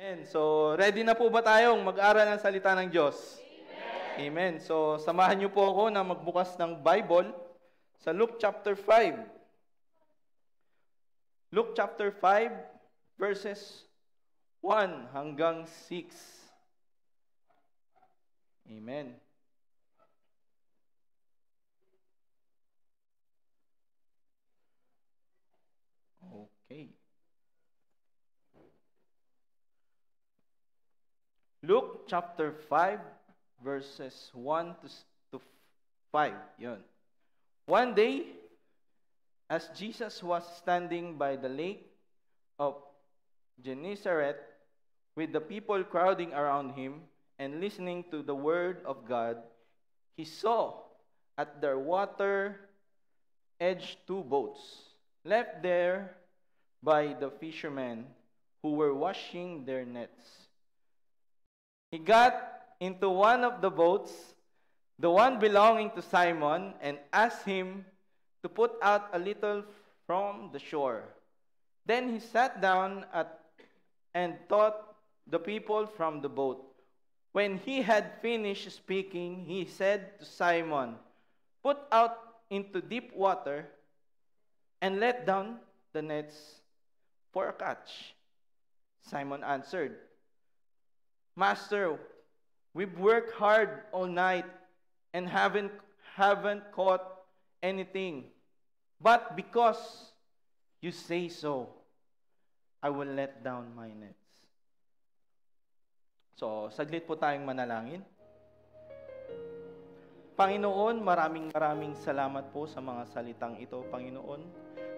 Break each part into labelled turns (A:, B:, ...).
A: Amen. So, ready na po ba tayong mag-aral ng salita ng Diyos? Amen. Amen. So, samahan niyo po ako na magbukas ng Bible sa Luke chapter 5. Luke chapter 5 verses 1 hanggang 6. Amen. Okay. Luke chapter 5, verses 1 to, to 5. Yun. One day, as Jesus was standing by the lake of Gennesaret with the people crowding around him and listening to the word of God, he saw at their water edge two boats left there by the fishermen who were washing their nets he got into one of the boats, the one belonging to Simon, and asked him to put out a little from the shore. Then he sat down at, and taught the people from the boat. When he had finished speaking, he said to Simon, Put out into deep water and let down the nets for a catch. Simon answered, Master, we've worked hard all night and haven't, haven't caught anything. But because you say so, I will let down my nets. So, saglit po tayong manalangin. Panginoon, maraming maraming salamat po sa mga salitang ito, Panginoon.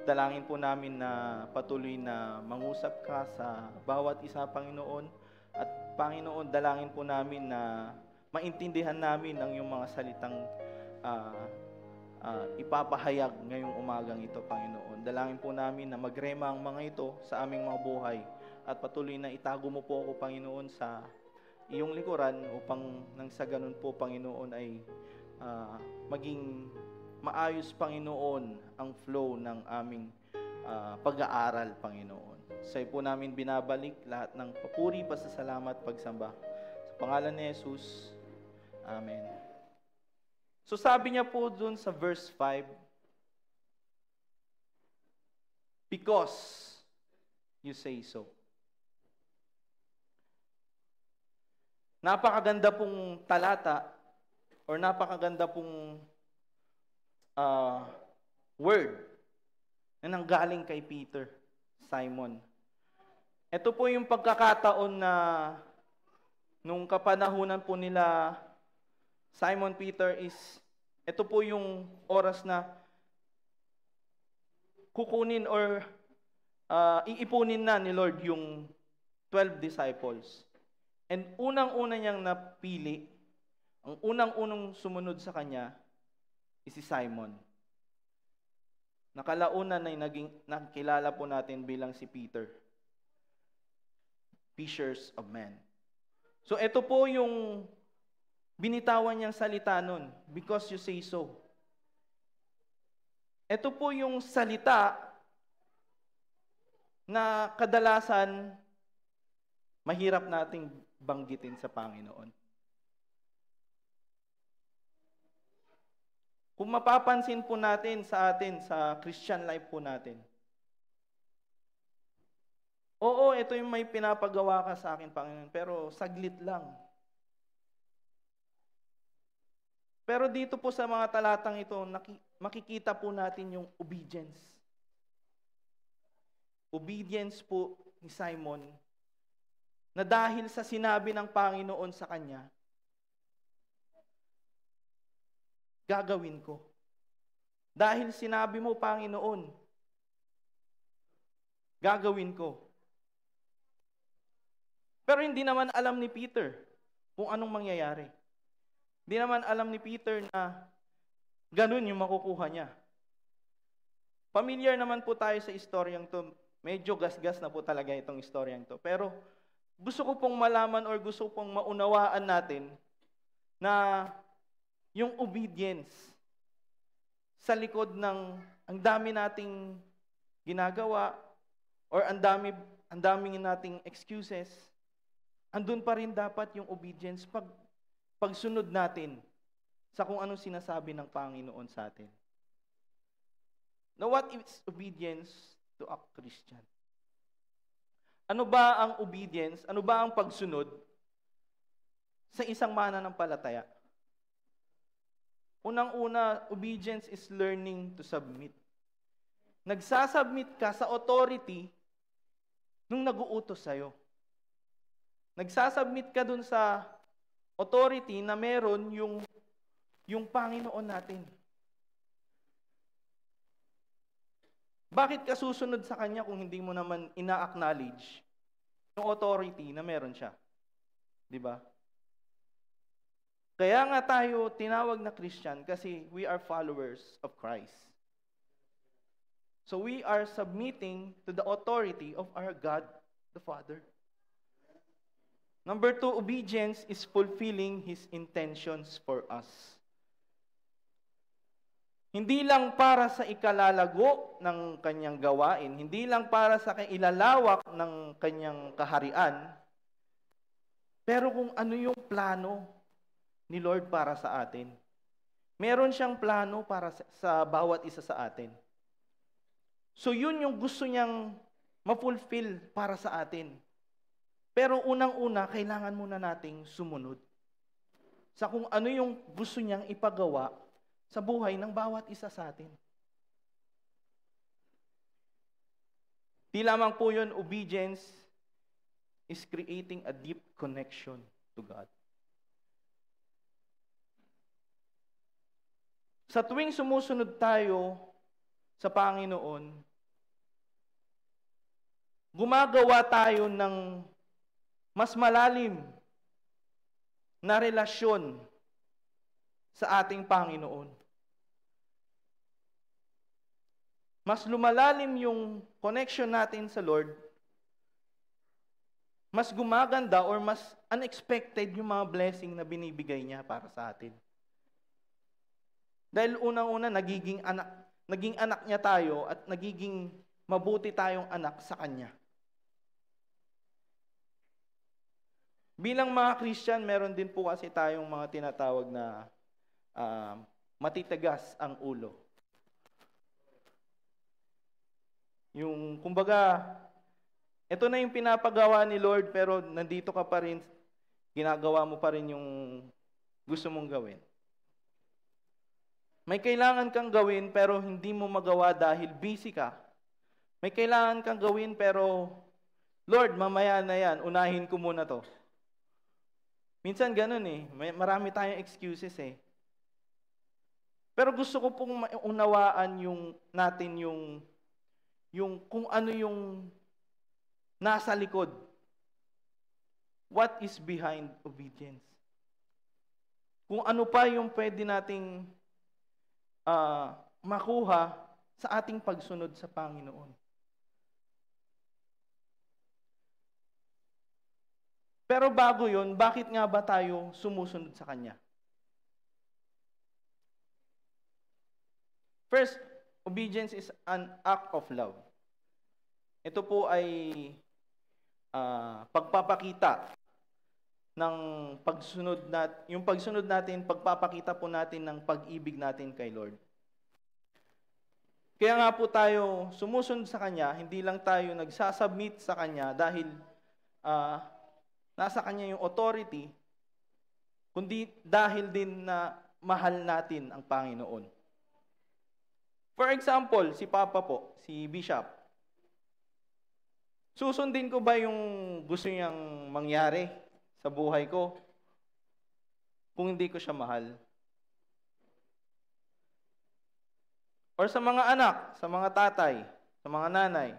A: Dalangin po namin na patuloy na mangusap ka sa bawat isa, Panginoon at Panginoon, dalangin po namin na maintindihan namin ang iyong mga salitang uh, uh, ipapahayag ngayong umagang ito, Panginoon. Dalangin po namin na magrema ang mga ito sa aming mga buhay at patuloy na itago mo po ako, Panginoon, sa iyong likuran upang nang sa ganun po, Panginoon, ay uh, maging maayos, Panginoon, ang flow ng aming uh, pag-aaral, Panginoon. Sa'yo po namin binabalik lahat ng papuri, pasasalamat, pagsamba. Sa pangalan ni Jesus, Amen. So sabi niya po dun sa verse 5, Because you say so. Napakaganda pong talata or napakaganda pong uh, word na nanggaling kay Peter, Simon. Ito po yung pagkakataon na nung kapanahunan po nila Simon Peter is ito po yung oras na kukunin or uh, iipunin na ni Lord yung 12 disciples. And unang-una niyang napili, ang unang-unang sumunod sa kanya is si Simon. Nakalauna na naging nakilala po natin bilang si Peter fishers of men. So ito po yung binitawan niyang salita nun, because you say so. Ito po yung salita na kadalasan mahirap nating banggitin sa Panginoon. Kung mapapansin po natin sa atin, sa Christian life po natin, Oo, ito yung may pinapagawa ka sa akin, Panginoon, pero saglit lang. Pero dito po sa mga talatang ito, makikita po natin yung obedience. Obedience po ni Simon na dahil sa sinabi ng Panginoon sa kanya, gagawin ko. Dahil sinabi mo, Panginoon, gagawin ko. Pero hindi naman alam ni Peter kung anong mangyayari. Hindi naman alam ni Peter na ganun yung makukuha niya. Pamilyar naman po tayo sa istoryang to. Medyo gasgas na po talaga itong istoryang to. Pero gusto ko pong malaman or gusto pong maunawaan natin na yung obedience sa likod ng ang dami nating ginagawa or ang dami ang daming nating excuses andun pa rin dapat yung obedience pag pagsunod natin sa kung anong sinasabi ng Panginoon sa atin. Now, what is obedience to a Christian? Ano ba ang obedience? Ano ba ang pagsunod sa isang mananampalataya? Unang-una, obedience is learning to submit. Nagsasubmit ka sa authority nung naguutos sa'yo. Nagsasubmit ka dun sa authority na meron yung, yung Panginoon natin. Bakit ka susunod sa Kanya kung hindi mo naman ina-acknowledge yung authority na meron siya? Di ba? Kaya nga tayo tinawag na Christian kasi we are followers of Christ. So we are submitting to the authority of our God, the Father. Number two, obedience is fulfilling His intentions for us. Hindi lang para sa ikalalago ng kanyang gawain, hindi lang para sa ilalawak ng kanyang kaharian, pero kung ano yung plano ni Lord para sa atin. Meron siyang plano para sa, sa bawat isa sa atin. So yun yung gusto niyang mafulfill para sa atin. Pero unang-una, kailangan muna nating sumunod sa kung ano yung gusto niyang ipagawa sa buhay ng bawat isa sa atin. Di lamang po yun, obedience is creating a deep connection to God. Sa tuwing sumusunod tayo sa Panginoon, gumagawa tayo ng mas malalim na relasyon sa ating Panginoon. Mas lumalalim yung connection natin sa Lord, mas gumaganda or mas unexpected yung mga blessing na binibigay niya para sa atin. Dahil unang-una nagiging anak, naging anak niya tayo at nagiging mabuti tayong anak sa kanya. Bilang mga Christian, meron din po kasi tayong mga tinatawag na uh, matitigas ang ulo. Yung, kumbaga, ito na yung pinapagawa ni Lord pero nandito ka pa rin, ginagawa mo pa rin yung gusto mong gawin. May kailangan kang gawin pero hindi mo magawa dahil busy ka. May kailangan kang gawin pero, Lord, mamaya na yan, unahin ko muna to. Minsan ganun eh. May, marami tayong excuses eh. Pero gusto ko pong maunawaan yung natin yung yung kung ano yung nasa likod. What is behind obedience? Kung ano pa yung pwede nating uh, makuha sa ating pagsunod sa Panginoon. Pero bago yun, bakit nga ba tayo sumusunod sa Kanya? First, obedience is an act of love. Ito po ay uh, pagpapakita ng pagsunod natin, yung pagsunod natin, pagpapakita po natin ng pag-ibig natin kay Lord. Kaya nga po tayo sumusunod sa Kanya, hindi lang tayo nagsasubmit sa Kanya dahil uh, nasa kanya yung authority, kundi dahil din na mahal natin ang Panginoon. For example, si Papa po, si Bishop, susundin ko ba yung gusto niyang mangyari sa buhay ko kung hindi ko siya mahal? Or sa mga anak, sa mga tatay, sa mga nanay,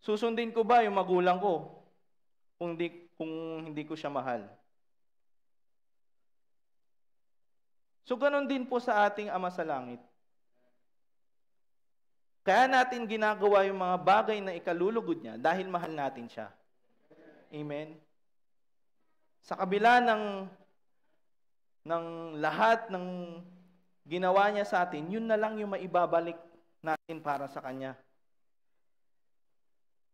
A: susundin ko ba yung magulang ko kung hindi, kung hindi ko siya mahal. So ganun din po sa ating Ama sa Langit. Kaya natin ginagawa yung mga bagay na ikalulugod niya dahil mahal natin siya. Amen? Sa kabila ng, ng lahat ng ginawa niya sa atin, yun na lang yung maibabalik natin para sa Kanya.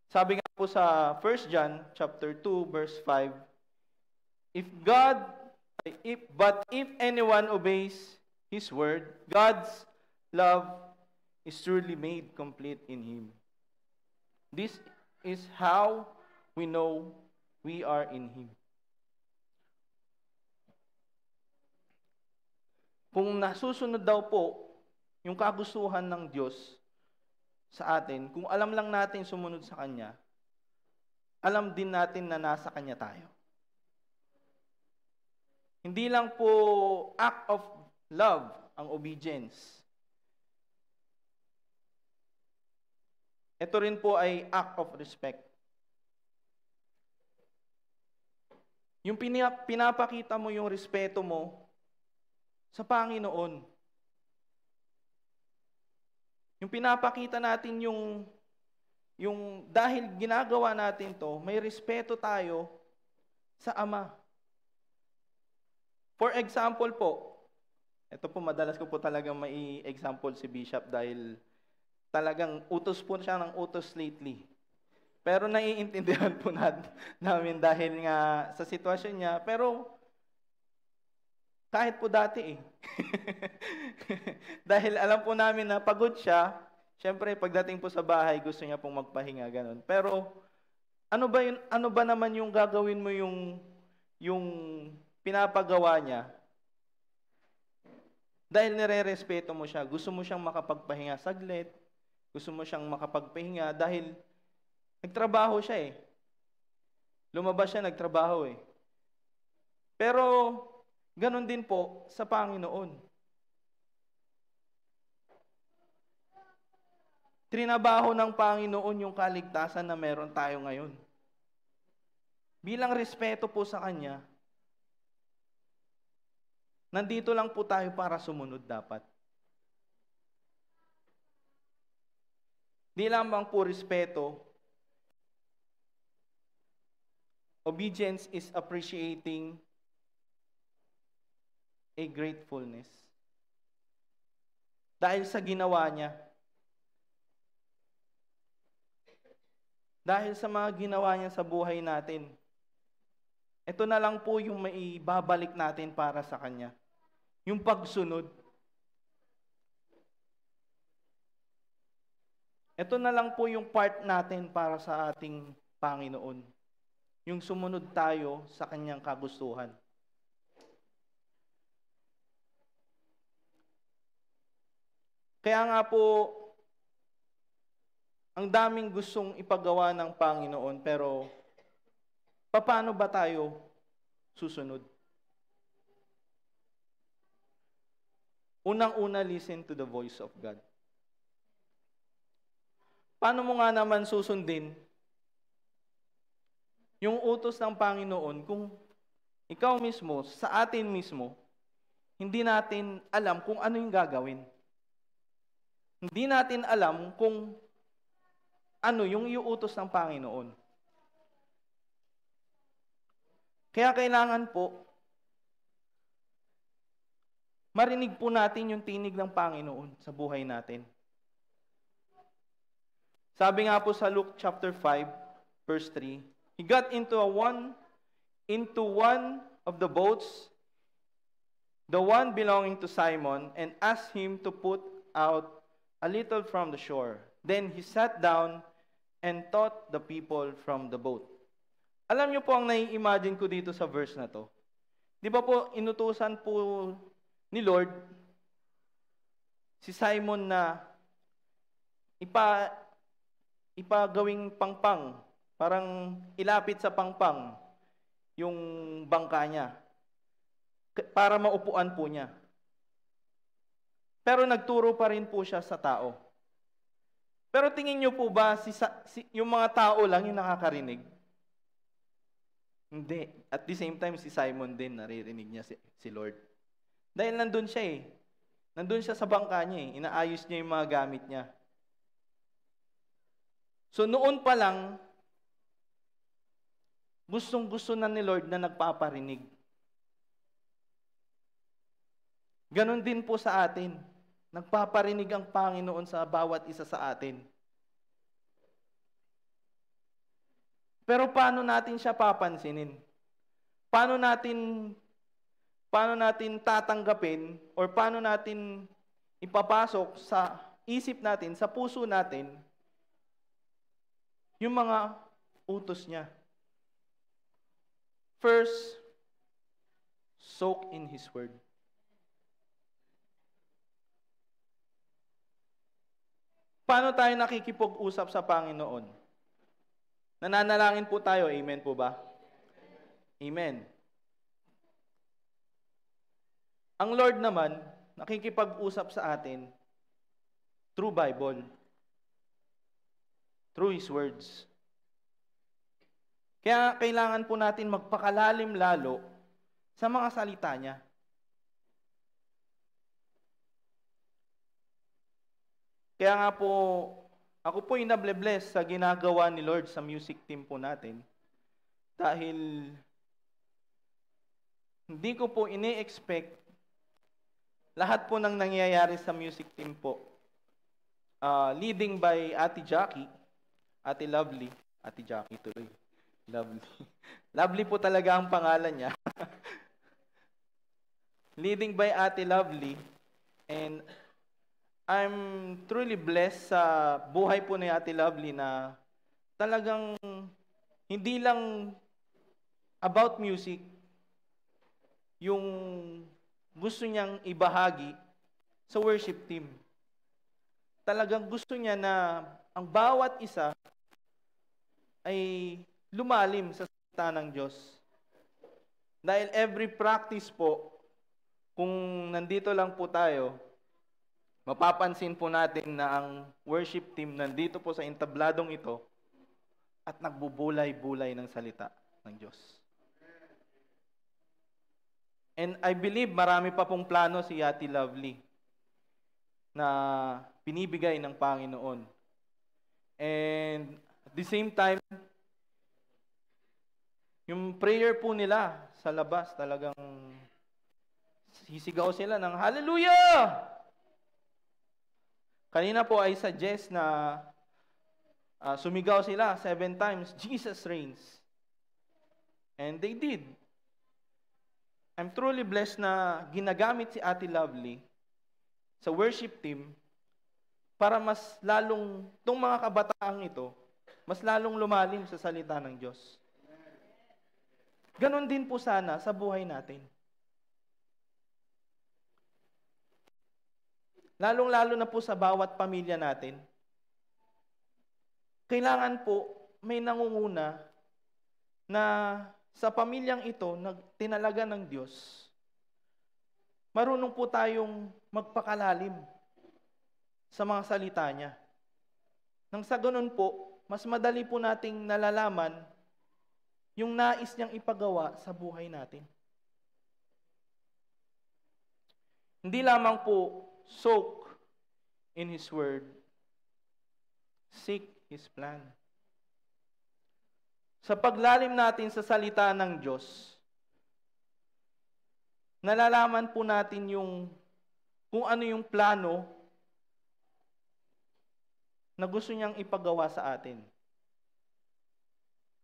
A: Sabi nga po sa 1 John chapter 2 verse 5, if God if but if anyone obeys his word, God's love is truly made complete in him. This is how we know we are in him. Kung nasusunod daw po yung kagustuhan ng Diyos, sa atin, kung alam lang natin sumunod sa Kanya, alam din natin na nasa Kanya tayo. Hindi lang po act of love ang obedience. Ito rin po ay act of respect. Yung pinapakita mo yung respeto mo sa Panginoon. Yung pinapakita natin yung yung dahil ginagawa natin to, may respeto tayo sa ama. For example po, ito po madalas ko po talaga may example si Bishop dahil talagang utos po siya ng utos lately. Pero naiintindihan po natin, namin dahil nga sa sitwasyon niya. Pero kahit po dati eh. Dahil alam po namin na pagod siya, syempre pagdating po sa bahay gusto niya pong magpahinga ganun. Pero ano ba yun, ano ba naman yung gagawin mo yung yung pinapagawa niya? Dahil nire-respeto mo siya, gusto mo siyang makapagpahinga saglit, gusto mo siyang makapagpahinga dahil nagtrabaho siya eh. Lumabas siya, nagtrabaho eh. Pero Ganon din po sa Panginoon. Trinabaho ng Panginoon yung kaligtasan na meron tayo ngayon. Bilang respeto po sa Kanya, nandito lang po tayo para sumunod dapat. Di lamang po respeto. Obedience is appreciating a gratefulness. Dahil sa ginawa niya. Dahil sa mga ginawa niya sa buhay natin. Ito na lang po yung maibabalik natin para sa Kanya. Yung pagsunod. Ito na lang po yung part natin para sa ating Panginoon. Yung sumunod tayo sa Kanyang kagustuhan. Kaya nga po, ang daming gustong ipagawa ng Panginoon, pero paano ba tayo susunod? Unang-una, listen to the voice of God. Paano mo nga naman susundin yung utos ng Panginoon kung ikaw mismo, sa atin mismo, hindi natin alam kung ano yung gagawin? Hindi natin alam kung ano yung iuutos ng Panginoon. Kaya kailangan po, marinig po natin yung tinig ng Panginoon sa buhay natin. Sabi nga po sa Luke chapter 5, verse 3, He got into a one, into one of the boats, the one belonging to Simon, and asked him to put out a little from the shore. Then he sat down and taught the people from the boat. Alam niyo po ang nai-imagine ko dito sa verse na to. Di ba po, inutusan po ni Lord si Simon na ipa, ipagawing pangpang, parang ilapit sa pangpang yung bangka niya para maupuan po niya. Pero nagturo pa rin po siya sa tao. Pero tingin niyo po ba si, si, yung mga tao lang yung nakakarinig? Hindi. At the same time, si Simon din naririnig niya si, si Lord. Dahil nandun siya eh. Nandun siya sa bangka niya eh. Inaayos niya yung mga gamit niya. So noon pa lang, gustong-gusto na ni Lord na nagpaparinig Ganon din po sa atin. Nagpaparinig ang Panginoon sa bawat isa sa atin. Pero paano natin siya papansinin? Paano natin paano natin tatanggapin or paano natin ipapasok sa isip natin, sa puso natin yung mga utos niya? First, soak in His Word. Paano tayo nakikipag-usap sa Panginoon? Nananalangin po tayo, amen po ba? Amen. Ang Lord naman, nakikipag-usap sa atin through Bible, through His words. Kaya kailangan po natin magpakalalim lalo sa mga salita niya. Kaya nga po, ako po yung nabless sa ginagawa ni Lord sa music team po natin. Dahil hindi ko po ini-expect lahat po ng nangyayari sa music team po. Uh, leading by Ate Jackie, Ate Lovely, Ate Jackie tuloy. Lovely. Lovely po talaga ang pangalan niya. leading by Ate Lovely and I'm truly blessed sa buhay po ni Ate Lovely na talagang hindi lang about music yung gusto niyang ibahagi sa worship team. Talagang gusto niya na ang bawat isa ay lumalim sa salita ng Diyos. Dahil every practice po, kung nandito lang po tayo, mapapansin po natin na ang worship team nandito po sa entabladong ito at nagbubulay-bulay ng salita ng Diyos. And I believe marami pa pong plano si Yati Lovely na pinibigay ng Panginoon. And at the same time, yung prayer po nila sa labas talagang sisigaw sila ng Hallelujah! Kanina po ay suggest na uh, sumigaw sila seven times, Jesus reigns. And they did. I'm truly blessed na ginagamit si Ate Lovely sa worship team para mas lalong, itong mga kabataan ito, mas lalong lumalim sa salita ng Diyos. Ganon din po sana sa buhay natin. lalong-lalo na po sa bawat pamilya natin, kailangan po may nangunguna na sa pamilyang ito, tinalaga ng Diyos, marunong po tayong magpakalalim sa mga salita niya. Nang sa ganun po, mas madali po nating nalalaman yung nais niyang ipagawa sa buhay natin. Hindi lamang po soak in His Word, seek His plan. Sa paglalim natin sa salita ng Diyos, nalalaman po natin yung kung ano yung plano na gusto niyang ipagawa sa atin.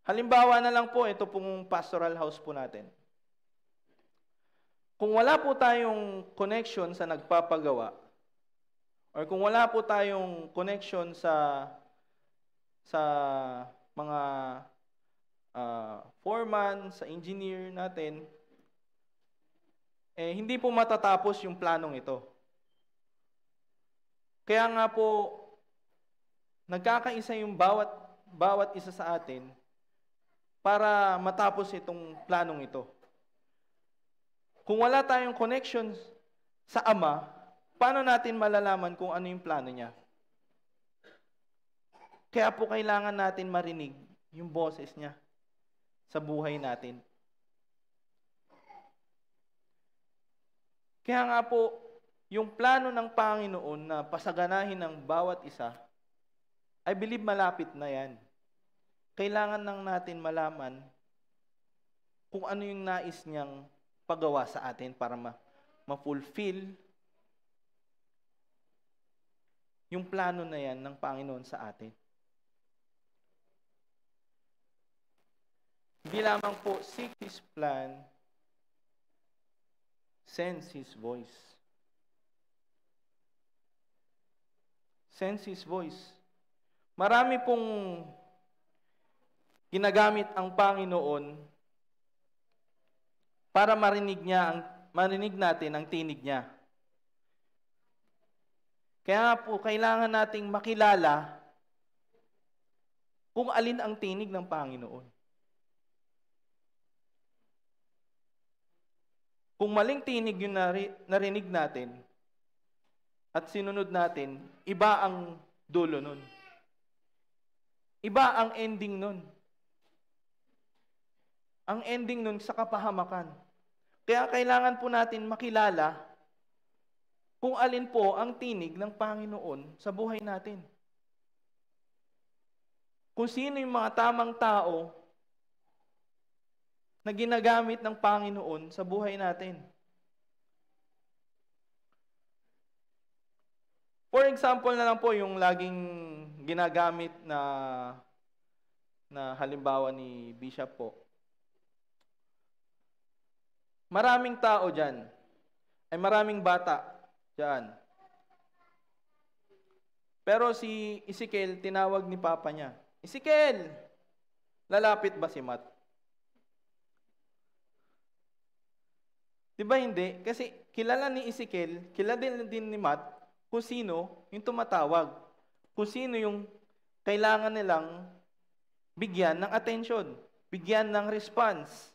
A: Halimbawa na lang po, ito pong pastoral house po natin. Kung wala po tayong connection sa nagpapagawa, or kung wala po tayong connection sa sa mga uh, foreman, sa engineer natin, eh, hindi po matatapos yung planong ito. Kaya nga po, nagkakaisa yung bawat, bawat isa sa atin para matapos itong planong ito. Kung wala tayong connection sa Ama, paano natin malalaman kung ano yung plano niya? Kaya po kailangan natin marinig yung boses niya sa buhay natin. Kaya nga po, yung plano ng Panginoon na pasaganahin ng bawat isa, I believe malapit na yan. Kailangan lang natin malaman kung ano yung nais niyang pagawa sa atin para ma- ma-fulfill yung plano na yan ng Panginoon sa atin. Hindi lamang po seek His plan, sense His voice. Sense His voice. Marami pong ginagamit ang Panginoon para marinig niya ang marinig natin ang tinig niya. Kaya po, kailangan nating makilala kung alin ang tinig ng Panginoon. Kung maling tinig yung narinig natin at sinunod natin, iba ang dulo nun. Iba ang ending nun. Ang ending nun sa kapahamakan. Kaya kailangan po natin makilala kung alin po ang tinig ng Panginoon sa buhay natin. Kung sino yung mga tamang tao na ginagamit ng Panginoon sa buhay natin. For example na lang po yung laging ginagamit na na halimbawa ni Bishop po Maraming tao dyan. Ay maraming bata dyan. Pero si Ezekiel, tinawag ni Papa niya, Ezekiel, lalapit ba si Matt? Di ba hindi? Kasi kilala ni Ezekiel, kilala din, ni Matt kung sino yung tumatawag. Kung sino yung kailangan nilang bigyan ng attention, bigyan ng response.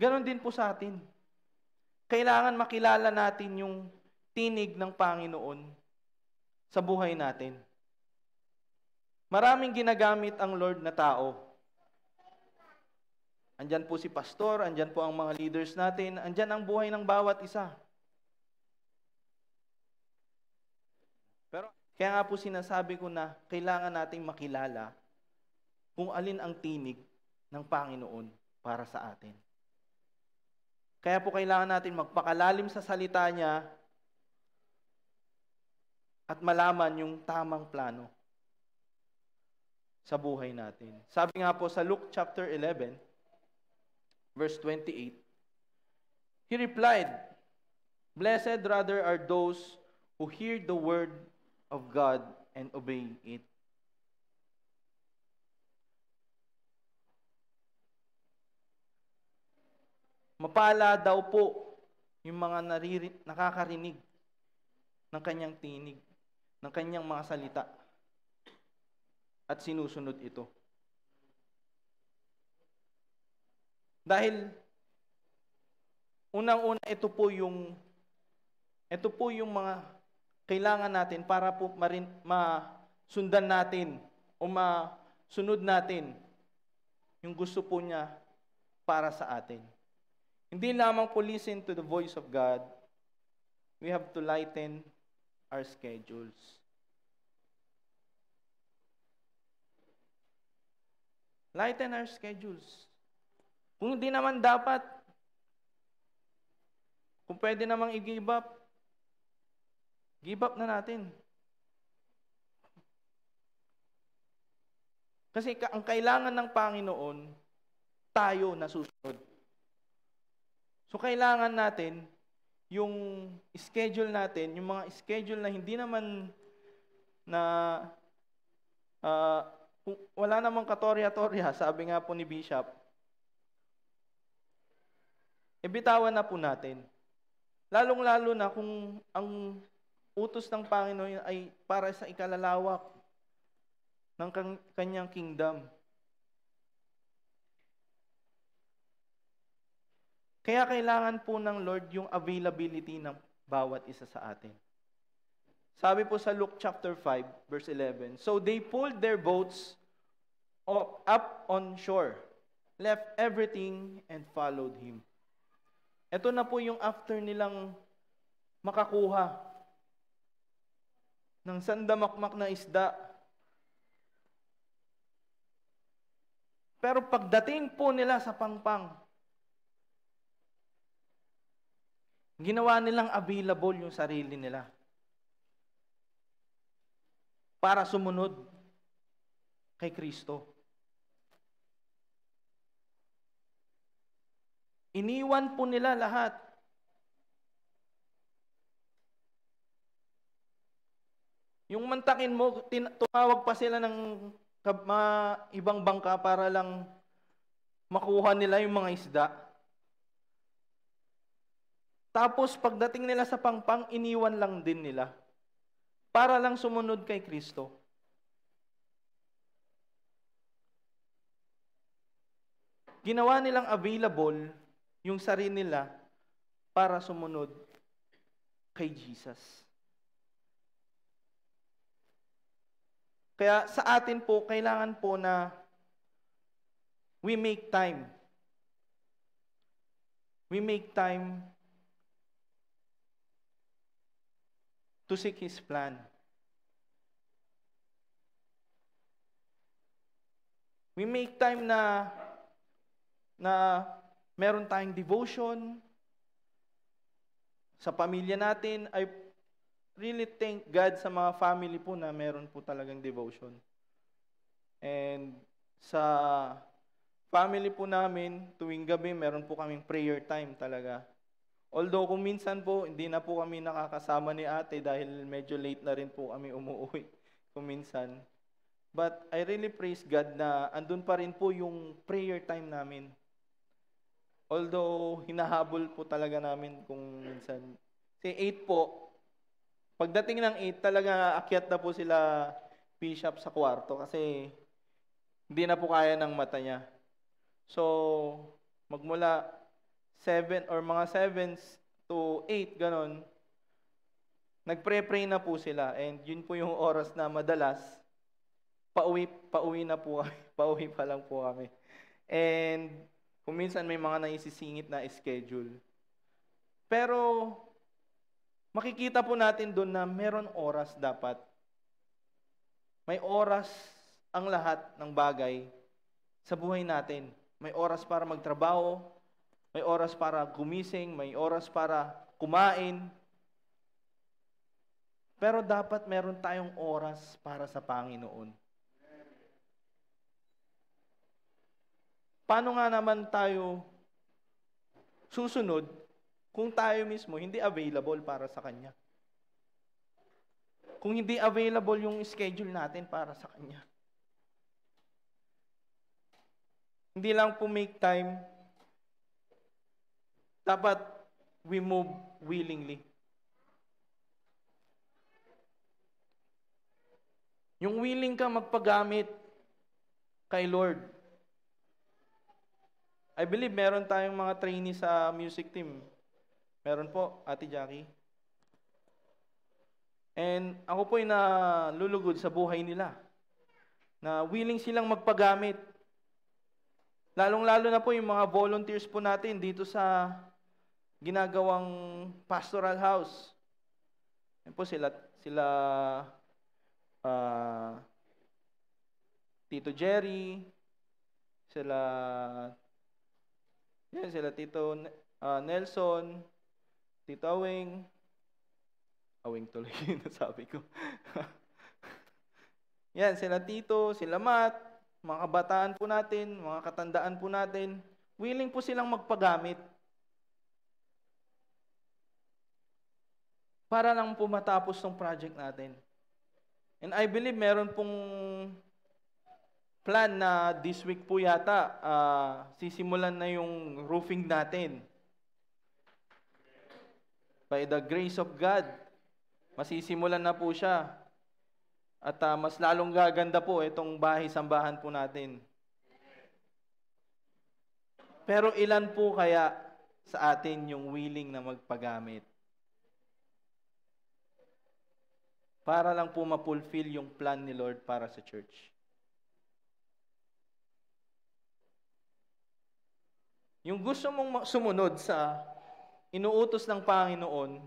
A: Ganon din po sa atin. Kailangan makilala natin yung tinig ng Panginoon sa buhay natin. Maraming ginagamit ang Lord na tao. Andyan po si pastor, andyan po ang mga leaders natin, andyan ang buhay ng bawat isa. Pero kaya nga po sinasabi ko na kailangan nating makilala kung alin ang tinig ng Panginoon para sa atin. Kaya po kailangan natin magpakalalim sa salita niya at malaman yung tamang plano sa buhay natin. Sabi nga po sa Luke chapter 11, verse 28, He replied, Blessed rather are those who hear the word of God and obey it. Mapala daw po yung mga nariri, nakakarinig ng kanyang tinig, ng kanyang mga salita at sinusunod ito. Dahil unang-una ito po yung ito po yung mga kailangan natin para po marin, masundan natin o masunod natin yung gusto po niya para sa atin. Hindi lamang po listen to the voice of God, we have to lighten our schedules. Lighten our schedules. Kung hindi naman dapat, kung pwede namang i-give up, give up na natin. Kasi ang kailangan ng Panginoon, tayo nasusunod. So kailangan natin yung schedule natin, yung mga schedule na hindi naman na uh, wala namang katorya-torya, sabi nga po ni Bishop, ibitawan e na po natin. Lalong-lalo na kung ang utos ng Panginoon ay para sa ikalalawak ng kanyang kingdom. Kaya kailangan po ng Lord yung availability ng bawat isa sa atin. Sabi po sa Luke chapter 5 verse 11, So they pulled their boats up on shore, left everything and followed him. Ito na po yung after nilang makakuha ng sandamakmak na isda. Pero pagdating po nila sa pangpang, Ginawa nilang available yung sarili nila para sumunod kay Kristo. Iniwan po nila lahat. Yung mantakin mo, tumawag pa sila ng ibang bangka para lang makuha nila yung mga isda. Tapos pagdating nila sa pangpang, iniwan lang din nila para lang sumunod kay Kristo. Ginawa nilang available yung sarili nila para sumunod kay Jesus. Kaya sa atin po, kailangan po na we make time. We make time to seek His plan. We make time na na meron tayong devotion sa pamilya natin. I really thank God sa mga family po na meron po talagang devotion. And sa family po namin, tuwing gabi, meron po kaming prayer time talaga. Although kung minsan po, hindi na po kami nakakasama ni ate dahil medyo late na rin po kami umuwi kung minsan. But I really praise God na andun pa rin po yung prayer time namin. Although hinahabol po talaga namin kung minsan. Si 8 po, pagdating ng 8 talaga akyat na po sila bishop sa kwarto kasi hindi na po kaya ng mata niya. So, magmula 7 or mga 7 to 8, ganon, nagpre-pray na po sila and yun po yung oras na madalas pauwi, pauwi na po kami, pauwi pa lang po kami. And kung minsan may mga naisisingit na schedule. Pero makikita po natin doon na meron oras dapat. May oras ang lahat ng bagay sa buhay natin. May oras para magtrabaho, may oras para gumising, may oras para kumain. Pero dapat meron tayong oras para sa Panginoon. Paano nga naman tayo susunod kung tayo mismo hindi available para sa Kanya? Kung hindi available yung schedule natin para sa Kanya. Hindi lang po make time dapat we move willingly. Yung willing ka magpagamit kay Lord. I believe meron tayong mga trainee sa music team. Meron po, Ate Jackie. And ako po'y nalulugod sa buhay nila. Na willing silang magpagamit. Lalong-lalo na po yung mga volunteers po natin dito sa ginagawang pastoral house. Yan po sila, sila uh, Tito Jerry, sila yan sila Tito uh, Nelson, Tito Awing, Awing tuloy yung nasabi ko. yan sila Tito, sila Matt, mga kabataan po natin, mga katandaan po natin, willing po silang magpagamit para lang pumatapos ng project natin. And I believe meron pong plan na this week po yata uh, sisimulan na yung roofing natin. By the grace of God, masisimulan na po siya. At uh, mas lalong gaganda po itong bahay-sambahan po natin. Pero ilan po kaya sa atin yung willing na magpagamit? para lang po mapulfill yung plan ni Lord para sa church. Yung gusto mong sumunod sa inuutos ng Panginoon,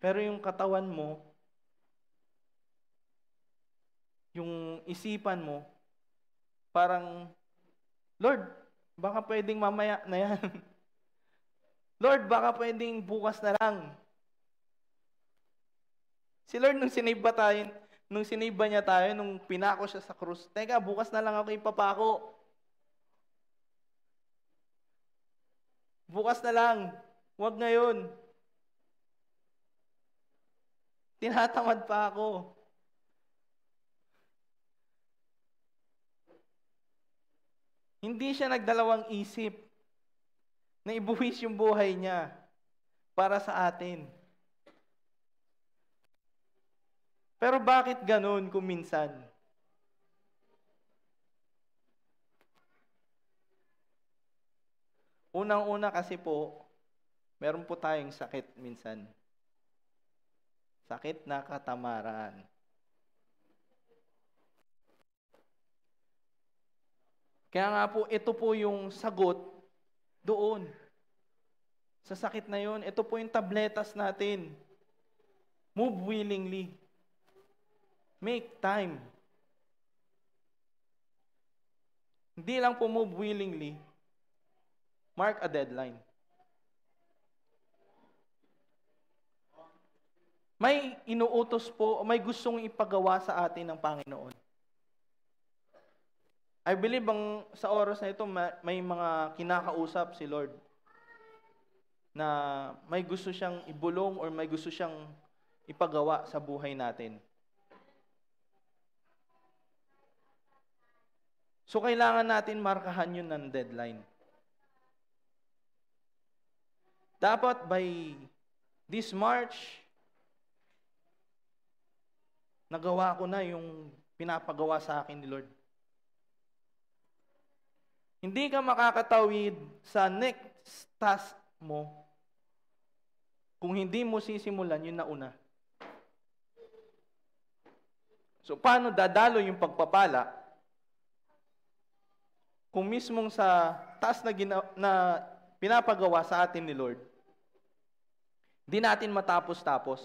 A: pero yung katawan mo, yung isipan mo, parang, Lord, baka pwedeng mamaya na yan. Lord, baka pwedeng bukas na lang. Si Lord, nung siniba tayo, nung siniba niya tayo, nung pinako siya sa krus, teka, bukas na lang ako ipapako. Bukas na lang. Huwag ngayon. Tinatamad pa ako. Hindi siya nagdalawang isip na ibuwis yung buhay niya para sa atin. Pero bakit ganun kung minsan? Unang-una kasi po, meron po tayong sakit minsan. Sakit na katamaran. Kaya nga po, ito po yung sagot doon. Sa sakit na yun, ito po yung tabletas natin. Move willingly. Make time. Hindi lang po pumove willingly. Mark a deadline. May inuutos po, may gustong ipagawa sa atin ng Panginoon. I believe ang, sa oras na ito may mga kinakausap si Lord na may gusto siyang ibulong or may gusto siyang ipagawa sa buhay natin. So, kailangan natin markahan yun ng deadline. Dapat by this March, nagawa ko na yung pinapagawa sa akin ni Lord. Hindi ka makakatawid sa next task mo kung hindi mo sisimulan yung nauna. So, paano dadalo yung pagpapala kung mismong sa taas na, gina- na pinapagawa sa atin ni Lord, di natin matapos-tapos.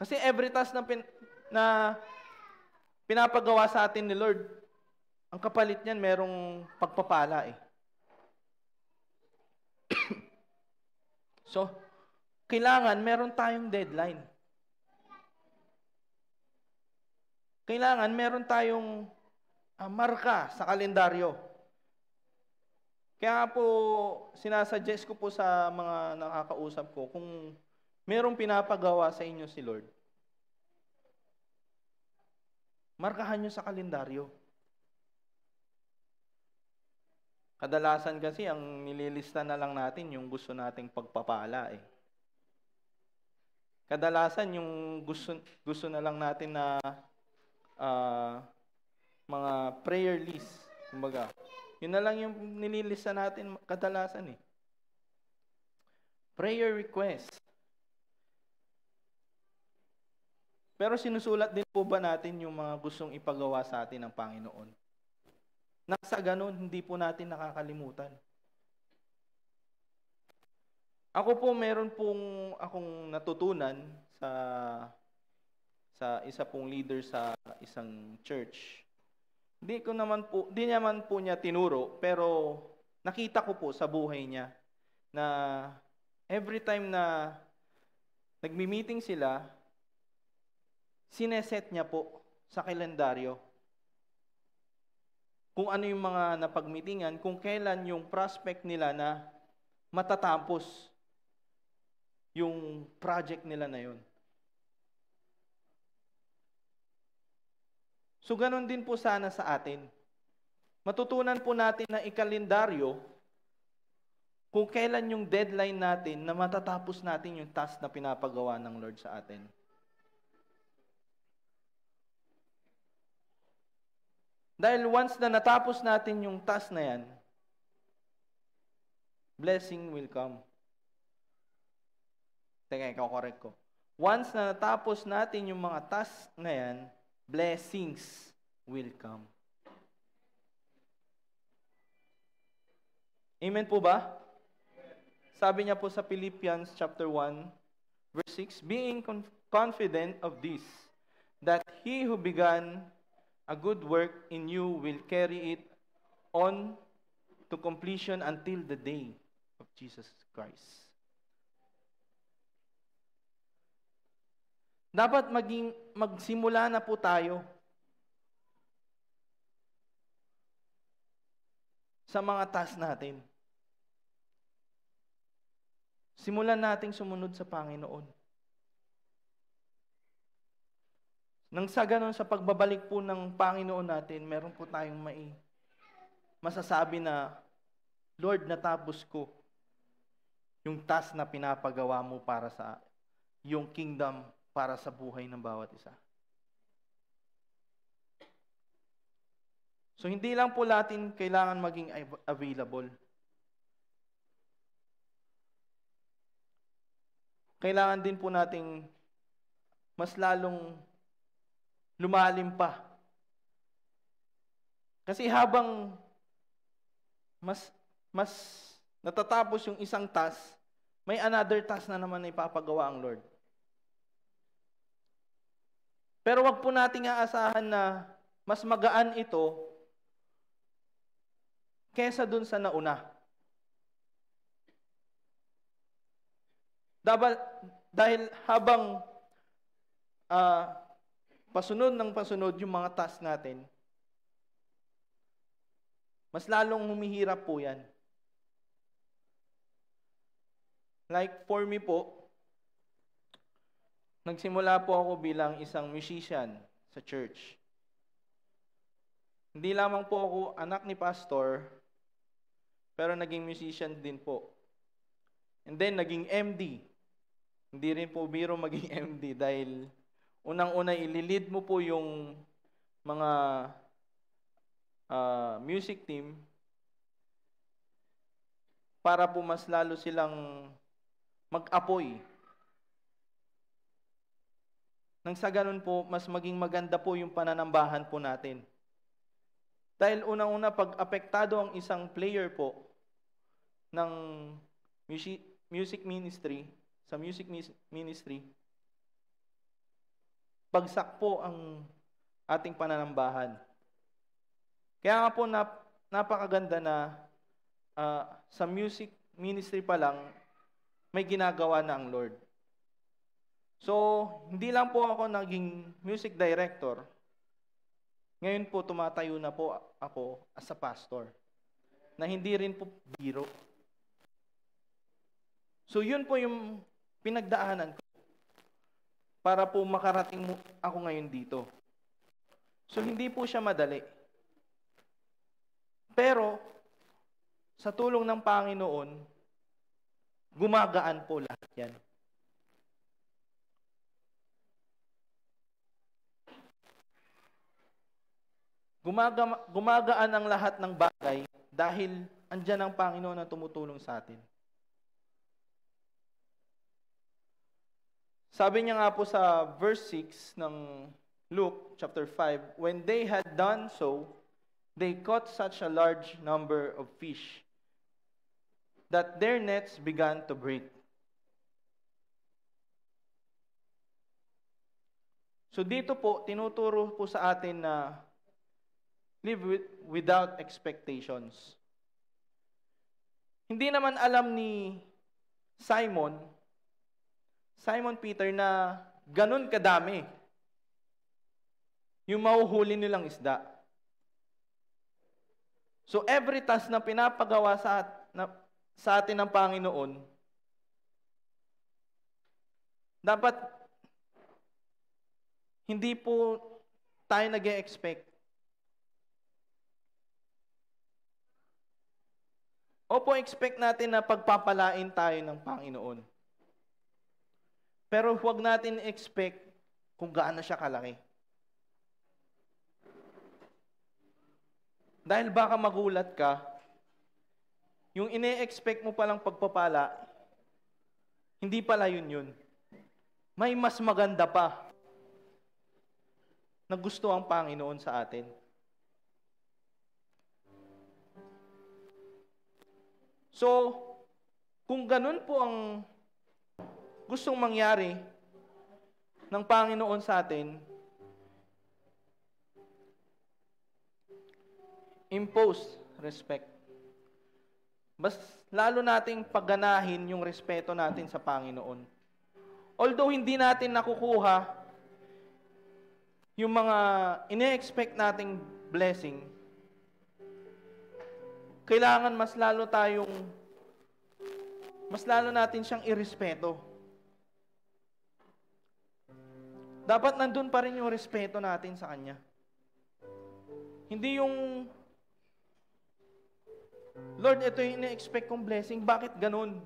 A: Kasi every task na, pin- na pinapagawa sa atin ni Lord, ang kapalit niyan merong pagpapala eh. so, kailangan meron tayong deadline. Kailangan meron tayong uh, marka sa kalendaryo. Kaya po, sinasuggest ko po sa mga nakakausap ko, kung merong pinapagawa sa inyo si Lord, markahan nyo sa kalendaryo. Kadalasan kasi ang nililista na lang natin yung gusto nating pagpapala eh. Kadalasan yung gusto gusto na lang natin na uh, mga prayer list. Kumbaga, yun na lang yung nililista natin kadalasan eh. Prayer request. Pero sinusulat din po ba natin yung mga gustong ipagawa sa atin ng Panginoon? Nasa ganun, hindi po natin nakakalimutan. Ako po meron pong akong natutunan sa sa isa pong leader sa isang church hindi ko naman po, di naman po niya tinuro, pero nakita ko po sa buhay niya na every time na nagmi-meeting sila, sineset niya po sa kalendaryo kung ano yung mga napagmitingan, kung kailan yung prospect nila na matatapos yung project nila na yun. So ganun din po sana sa atin. Matutunan po natin na ikalendaryo kung kailan yung deadline natin na matatapos natin yung task na pinapagawa ng Lord sa atin. Dahil once na natapos natin yung task na yan, blessing will come. Teka, ikaw correct ko. Once na natapos natin yung mga task na yan, blessings will come. Amen po ba? Sabi niya po sa Philippians chapter 1 verse 6, being confident of this that he who began a good work in you will carry it on to completion until the day of Jesus Christ. Dapat maging magsimula na po tayo sa mga task natin. Simulan nating sumunod sa Panginoon. Nang sa ganun, sa pagbabalik po ng Panginoon natin, meron po tayong mai masasabi na, Lord, natapos ko yung task na pinapagawa mo para sa yung kingdom para sa buhay ng bawat isa. So hindi lang po natin kailangan maging available. Kailangan din po nating mas lalong lumalim pa. Kasi habang mas mas natatapos yung isang task, may another task na naman na ipapagawa ang Lord. Pero wag po nating aasahan na mas magaan ito kaysa dun sa nauna. Dapat, dahil habang uh, pasunod ng pasunod yung mga task natin, mas lalong humihirap po yan. Like for me po, Nagsimula po ako bilang isang musician sa church. Hindi lamang po ako anak ni pastor, pero naging musician din po. And then, naging MD. Hindi rin po biro maging MD dahil unang-una ililid mo po yung mga uh, music team para po mas lalo silang mag-apoy nang sa ganun po, mas maging maganda po yung pananambahan po natin. Dahil unang-una, pag apektado ang isang player po ng music, music ministry, sa music ministry, bagsak po ang ating pananambahan. Kaya nga po, nap, napakaganda na uh, sa music ministry pa lang, may ginagawa na ang Lord. So, hindi lang po ako naging music director. Ngayon po, tumatayo na po ako as a pastor. Na hindi rin po biro. So, yun po yung pinagdaanan ko para po makarating ako ngayon dito. So, hindi po siya madali. Pero, sa tulong ng Panginoon, gumagaan po lahat yan. Gumaga, gumagaan ang lahat ng bagay dahil andyan ang Panginoon na tumutulong sa atin. Sabi niya nga po sa verse 6 ng Luke chapter 5, When they had done so, they caught such a large number of fish that their nets began to break. So dito po, tinuturo po sa atin na Live with, without expectations. Hindi naman alam ni Simon, Simon Peter na ganun kadami yung mauhuli nilang isda. So every task na pinapagawa sa, na, sa atin ng Panginoon, dapat hindi po tayo nag expect Opo, expect natin na pagpapalain tayo ng Panginoon. Pero huwag natin expect kung gaano siya kalaki. Dahil baka magulat ka, yung ine-expect mo palang pagpapala, hindi pala yun yun. May mas maganda pa na gusto ang Panginoon sa atin. So, kung ganun po ang gustong mangyari ng Panginoon sa atin, impose respect. Mas lalo nating pagganahin yung respeto natin sa Panginoon. Although hindi natin nakukuha yung mga ine-expect nating blessing, kailangan mas lalo tayong, mas lalo natin siyang irespeto. Dapat nandun pa rin yung respeto natin sa Kanya. Hindi yung, Lord, ito yung ina-expect kong blessing, bakit ganun?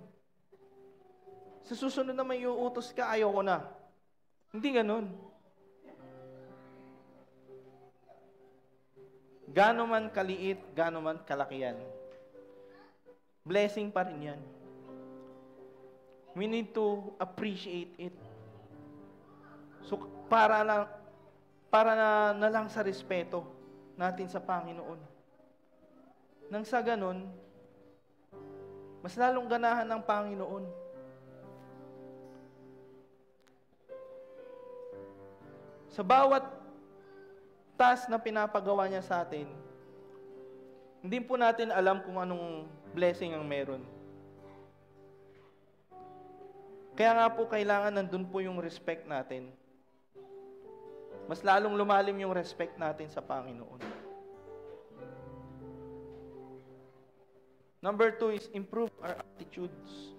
A: Sa susunod na may uutos ka, ayoko na. Hindi ganun. Gano man kaliit, gano man kalakian. Blessing pa rin yan. We need to appreciate it. So, para lang, para na, na lang sa respeto natin sa Panginoon. Nang sa ganun, mas lalong ganahan ng Panginoon. Sa bawat task na pinapagawa niya sa atin, hindi po natin alam kung anong blessing ang meron. Kaya nga po kailangan nandun po yung respect natin. Mas lalong lumalim yung respect natin sa Panginoon. Number two is improve our attitudes.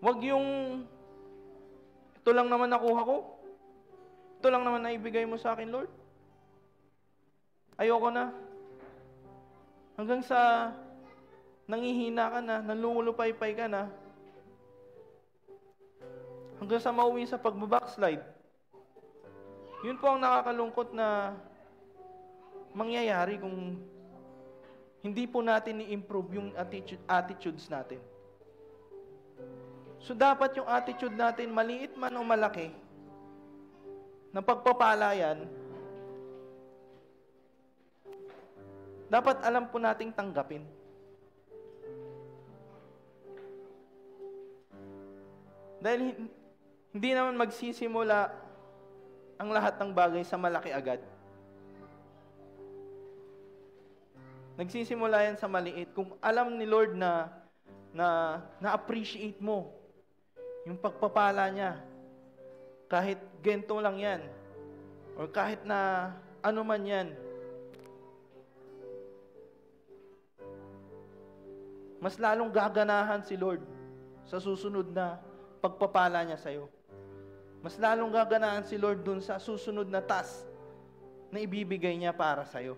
A: Huwag yung ito lang naman nakuha ko. Ito lang naman naibigay mo sa akin, Lord. Ayoko na. Hanggang sa nangihina ka na, nalulupaypay ka na, hanggang sa mauwi sa pagbabackslide. Yun po ang nakakalungkot na mangyayari kung hindi po natin i-improve yung attitude, attitudes natin. So dapat yung attitude natin, maliit man o malaki, ng pagpapala yan, Dapat alam po nating tanggapin. Dahil hindi naman magsisimula ang lahat ng bagay sa malaki agad. Nagsisimula yan sa maliit. Kung alam ni Lord na na na-appreciate mo yung pagpapala niya, kahit gento lang yan, or kahit na ano man yan, mas lalong gaganahan si Lord sa susunod na pagpapala niya sa iyo. Mas lalong gaganahan si Lord dun sa susunod na task na ibibigay niya para sa iyo.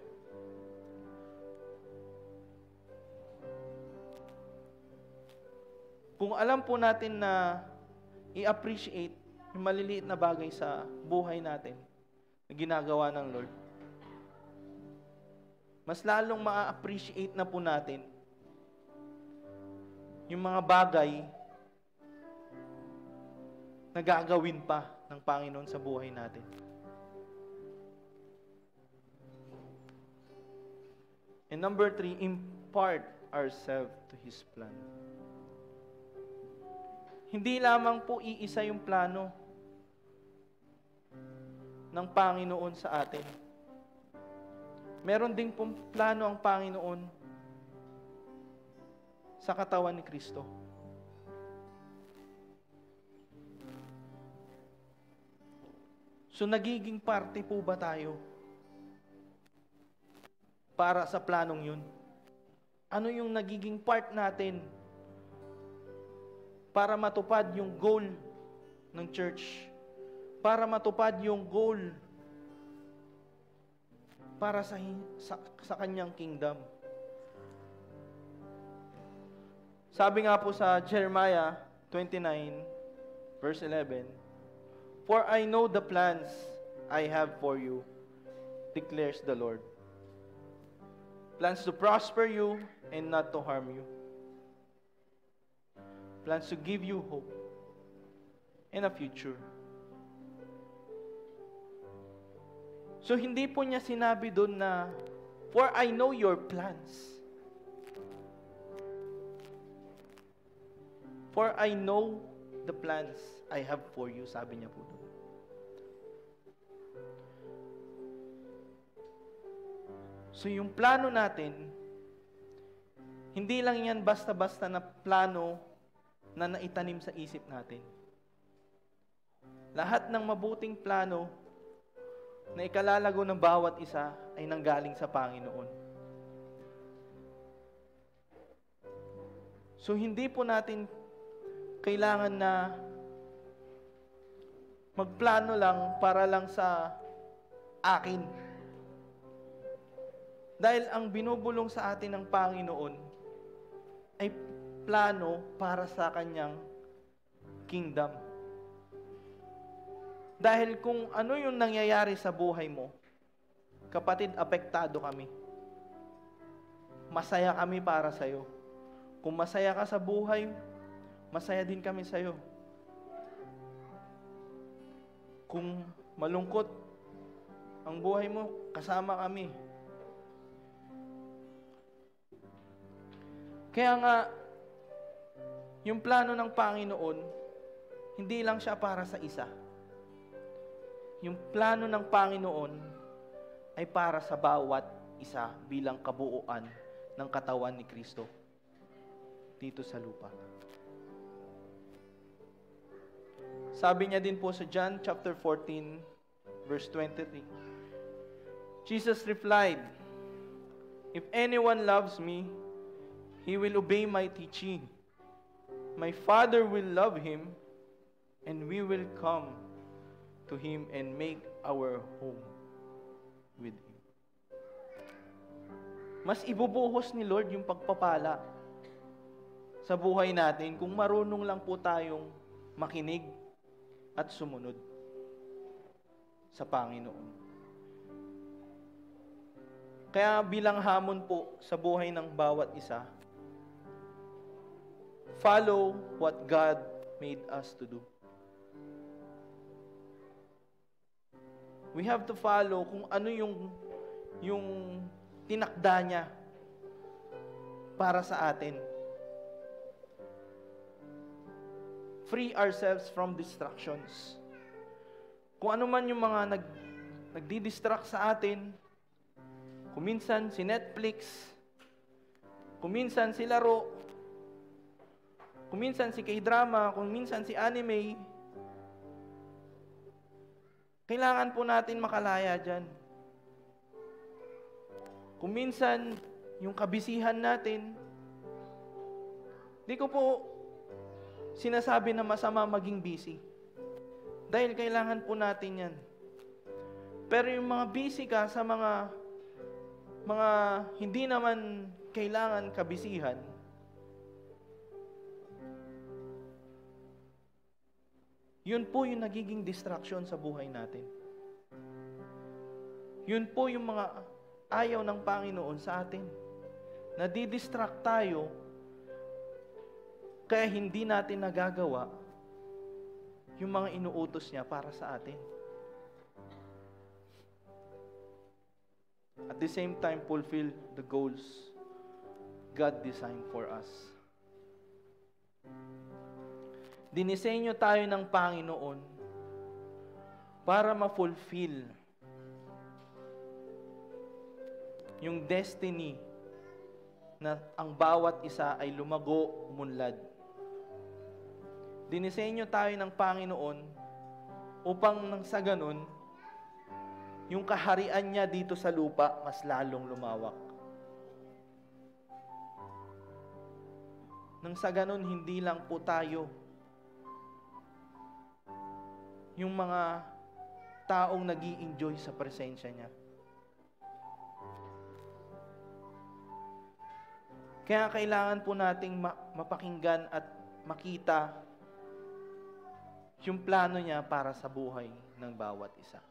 A: Kung alam po natin na i-appreciate yung maliliit na bagay sa buhay natin na ginagawa ng Lord, mas lalong ma-appreciate na po natin yung mga bagay na gagawin pa ng Panginoon sa buhay natin. And number three, impart ourselves to His plan. Hindi lamang po iisa yung plano ng Panginoon sa atin. Meron ding pong plano ang Panginoon sa katawan ni Kristo. So nagiging parte po ba tayo para sa planong yun? Ano yung nagiging part natin para matupad yung goal ng church? Para matupad yung goal para sa, sa, sa kanyang kingdom? Sabi nga po sa Jeremiah 29, verse 11, For I know the plans I have for you, declares the Lord. Plans to prosper you and not to harm you. Plans to give you hope and a future. So hindi po niya sinabi doon na, For I know your plans. For I know the plans I have for you, sabi niya po doon. So yung plano natin, hindi lang yan basta-basta na plano na naitanim sa isip natin. Lahat ng mabuting plano na ikalalago ng bawat isa ay nanggaling sa Panginoon. So hindi po natin kailangan na magplano lang para lang sa akin. Dahil ang binubulong sa atin ng Panginoon ay plano para sa kanyang kingdom. Dahil kung ano yung nangyayari sa buhay mo, kapatid, apektado kami. Masaya kami para sa iyo. Kung masaya ka sa buhay, masaya din kami sa iyo. Kung malungkot ang buhay mo, kasama kami. Kaya nga, yung plano ng Panginoon, hindi lang siya para sa isa. Yung plano ng Panginoon ay para sa bawat isa bilang kabuuan ng katawan ni Kristo dito sa lupa. Sabi niya din po sa John chapter 14 verse 23. Jesus replied, If anyone loves me, he will obey my teaching. My Father will love him, and we will come to him and make our home with him. Mas ibubuhos ni Lord yung pagpapala sa buhay natin kung marunong lang po tayong makinig at sumunod sa Panginoon. Kaya bilang hamon po sa buhay ng bawat isa, follow what God made us to do. We have to follow kung ano yung yung tinakda niya para sa atin free ourselves from distractions. Kung ano man yung mga nag, nagdi-distract sa atin, kuminsan si Netflix, kuminsan si laro, kuminsan si k-drama, kuminsan si anime, kailangan po natin makalaya dyan. Kuminsan, yung kabisihan natin, hindi ko po sinasabi na masama maging busy. Dahil kailangan po natin yan. Pero yung mga busy ka sa mga mga hindi naman kailangan kabisihan, yun po yung nagiging distraction sa buhay natin. Yun po yung mga ayaw ng Panginoon sa atin. Nadidistract tayo kaya hindi natin nagagawa yung mga inuutos niya para sa atin. At the same time, fulfill the goals God designed for us. Dinisenyo tayo ng Panginoon para ma-fulfill yung destiny na ang bawat isa ay lumago, munlad dinisenyo tayo ng Panginoon upang nang sa ganun, yung kaharian niya dito sa lupa mas lalong lumawak. Nang sa ganun, hindi lang po tayo yung mga taong nag enjoy sa presensya niya. Kaya kailangan po nating mapakinggan at makita yung plano niya para sa buhay ng bawat isa.